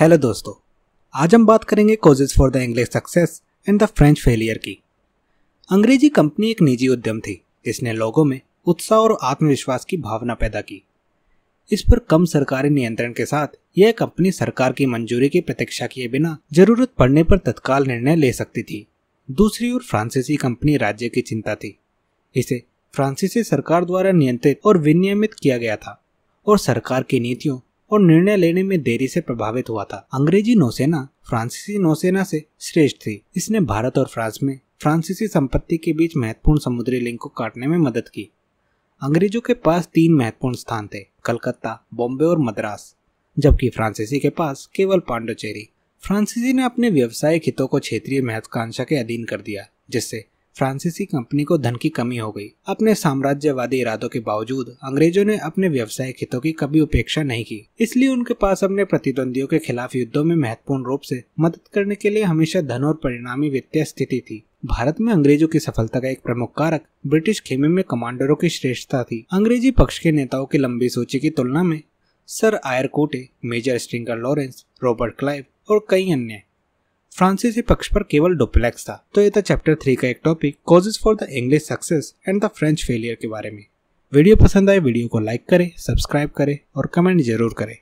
hello दोस्तों आज हम बात करेंगे causes for the English success and the French failure की अंग्रेजी कंपनी एक निजी उद्यम थी जिसने लोगों में उत्साह और आत्मविश्वास की भावना पैदा की इस पर कम सरकारी नियंत्रण के साथ यह कंपनी सरकार की मंजूरी की प्रतीक्षा किए बिना जरूरत पड़ने पर तत्काल निर्णय ले सकती थी दूसरी ओर फ्रांसीसी कंपनी राज्य की चिंता थी इसे फ्रांसीसी सरकार द्वारा नियंत्रित और विनियमित किया गया था और सरकार की नीतियों और निर्णय लेने में देरी से प्रभावित हुआ था अंग्रेजी नौसेना फ्रांसीसी नौसेना से श्रेष्ठ थी इसने भारत और फ्रांस में फ्रांसीसी संपत्ति के बीच महत्वपूर्ण समुद्री लिंक को काटने में मदद की अंग्रेजों के पास तीन महत्वपूर्ण स्थान थे कलकत्ता बॉम्बे और मद्रास जबकि फ्रांसीसी के पास केवल पांडुचेरी फ्रांसीसी ने अपने व्यवसायिक हितों को क्षेत्रीय महत्वाकांक्षा के अधीन कर दिया जिससे फ्रांसीसी कंपनी को धन की कमी हो गई अपने साम्राज्यवादी इरादों के बावजूद अंग्रेजों ने अपने व्यवसायिक हितों की कभी उपेक्षा नहीं की इसलिए उनके पास अपने प्रतिद्वंदियों के खिलाफ युद्धों में महत्वपूर्ण रूप से मदद करने के लिए हमेशा धन और परिणामी वित्तीय स्थिति थी भारत में अंग्रेजों की सफलता का एक प्रमुख कारक ब्रिटिश खेमे में कमांडरों की श्रेष्ठता थी अंग्रेजी पक्ष के नेताओं की लंबी सूची की तुलना में sir Eyre Coote major Stringer Lawrence Robert Clive और कई अन्य फ्रांसीसी पक्ष पर केवल डुप्लेक्स था तो ये था चैप्टर थ्री का एक topic causes for the English success and the French failure के बारे में वीडियो पसंद आए वीडियो को लाइक करें सब्सक्राइब करें और कमेंट जरूर करें